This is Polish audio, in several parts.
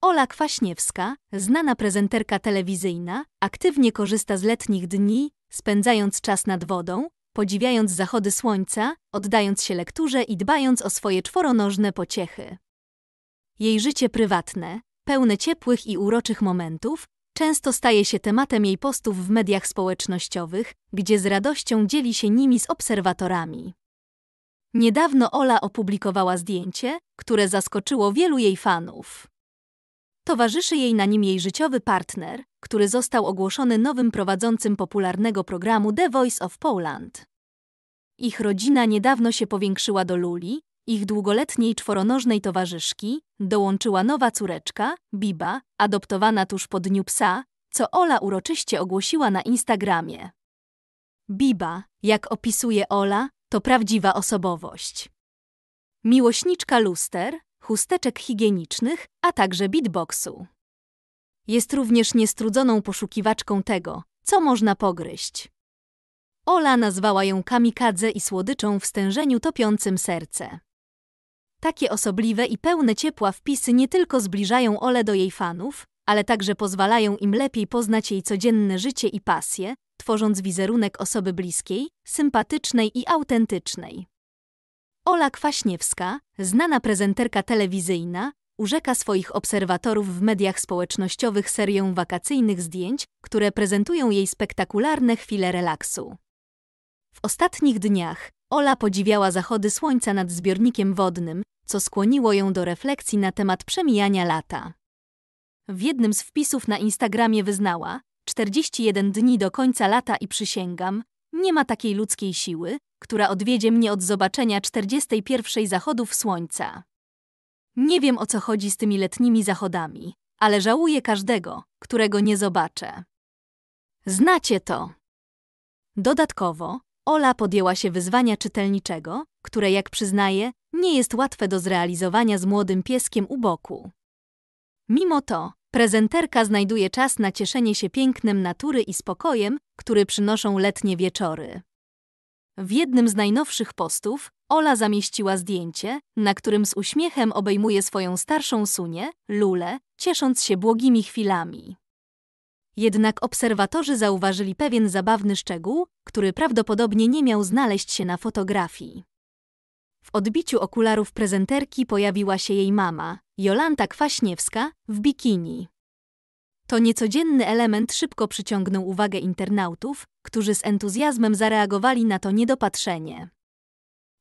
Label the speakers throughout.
Speaker 1: Ola Kwaśniewska, znana prezenterka telewizyjna, aktywnie korzysta z letnich dni, spędzając czas nad wodą, podziwiając zachody słońca, oddając się lekturze i dbając o swoje czworonożne pociechy. Jej życie prywatne, pełne ciepłych i uroczych momentów, często staje się tematem jej postów w mediach społecznościowych, gdzie z radością dzieli się nimi z obserwatorami. Niedawno Ola opublikowała zdjęcie, które zaskoczyło wielu jej fanów. Towarzyszy jej na nim jej życiowy partner, który został ogłoszony nowym prowadzącym popularnego programu The Voice of Poland. Ich rodzina niedawno się powiększyła do Luli, ich długoletniej czworonożnej towarzyszki, dołączyła nowa córeczka, Biba, adoptowana tuż po dniu psa, co Ola uroczyście ogłosiła na Instagramie. Biba, jak opisuje Ola, to prawdziwa osobowość. Miłośniczka luster, chusteczek higienicznych, a także beatboxu. Jest również niestrudzoną poszukiwaczką tego, co można pogryźć. Ola nazwała ją kamikadze i słodyczą w stężeniu topiącym serce. Takie osobliwe i pełne ciepła wpisy nie tylko zbliżają Ole do jej fanów, ale także pozwalają im lepiej poznać jej codzienne życie i pasje, tworząc wizerunek osoby bliskiej, sympatycznej i autentycznej. Ola Kwaśniewska, znana prezenterka telewizyjna, urzeka swoich obserwatorów w mediach społecznościowych serią wakacyjnych zdjęć, które prezentują jej spektakularne chwile relaksu. W ostatnich dniach Ola podziwiała zachody słońca nad zbiornikiem wodnym, co skłoniło ją do refleksji na temat przemijania lata. W jednym z wpisów na Instagramie wyznała: 41 dni do końca lata i przysięgam, nie ma takiej ludzkiej siły, która odwiedzie mnie od zobaczenia 41 zachodów słońca. Nie wiem o co chodzi z tymi letnimi zachodami, ale żałuję każdego, którego nie zobaczę. Znacie to. Dodatkowo, Ola podjęła się wyzwania czytelniczego, które, jak przyznaje, nie jest łatwe do zrealizowania z młodym pieskiem u boku. Mimo to, prezenterka znajduje czas na cieszenie się pięknem natury i spokojem, który przynoszą letnie wieczory. W jednym z najnowszych postów Ola zamieściła zdjęcie, na którym z uśmiechem obejmuje swoją starszą sunię, Lulę, ciesząc się błogimi chwilami. Jednak obserwatorzy zauważyli pewien zabawny szczegół, który prawdopodobnie nie miał znaleźć się na fotografii. W odbiciu okularów prezenterki pojawiła się jej mama, Jolanta Kwaśniewska, w bikini. To niecodzienny element szybko przyciągnął uwagę internautów, którzy z entuzjazmem zareagowali na to niedopatrzenie.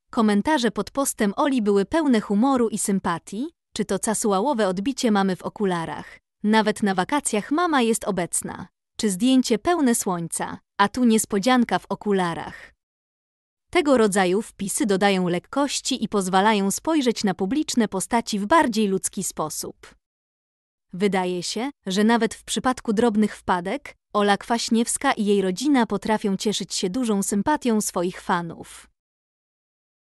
Speaker 1: Komentarze pod postem Oli były pełne humoru i sympatii, czy to casuałowe odbicie mamy w okularach. Nawet na wakacjach mama jest obecna. Czy zdjęcie pełne słońca, a tu niespodzianka w okularach. Tego rodzaju wpisy dodają lekkości i pozwalają spojrzeć na publiczne postaci w bardziej ludzki sposób. Wydaje się, że nawet w przypadku drobnych wpadek, Ola Kwaśniewska i jej rodzina potrafią cieszyć się dużą sympatią swoich fanów.